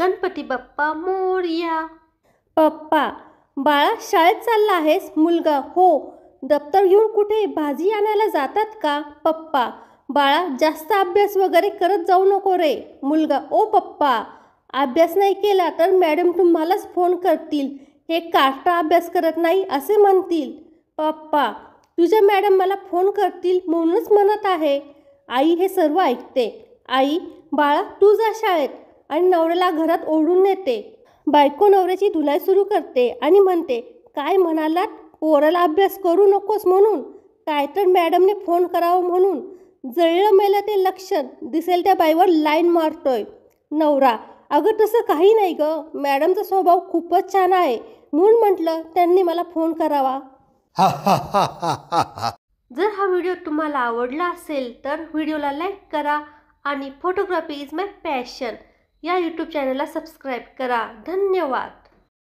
गणपती बाप्पा मोरया पप्पा बाळा शाळेत चालला आहेस मुलगा हो दप्तर घेऊन कुठे भाजी आणायला जातात का पप्पा बाळा जास्त अभ्यास वगैरे करत जाऊ नको रे मुलगा ओ पप्पा अभ्यास नाही केला तर मॅडम तुम्हालाच फोन करतील हे काटा अभ्यास करत नाही असे म्हणतील पप्पा तुझ्या मॅडम मला फोन करतील म्हणूनच म्हणत आहे आई हे सर्व ऐकते आई बाळा तू जा शाळेत आणि नवऱ्याला घरात ओढून नेते बायको नवऱ्याची धुलाई सुरू करते आणि म्हणते काय म्हणालात पोराला अभ्यास करू नकोस म्हणून काय तर मॅडमने फोन करावं म्हणून जळलं मेलं ते लक्षण दिसेल त्या बाईवर लाईन मारतोय नवरा अगं तसं काही नाही ग मॅडमचा स्वभाव खूपच छान आहे म्हणून म्हटलं त्यांनी मला फोन करावा जर हा व्हिडिओ तुम्हाला आवडला असेल तर व्हिडिओला लाईक करा आणि फोटोग्राफी इज माय पॅशन या यूट्यूब चॅनलला सबस्क्राईब करा धन्यवाद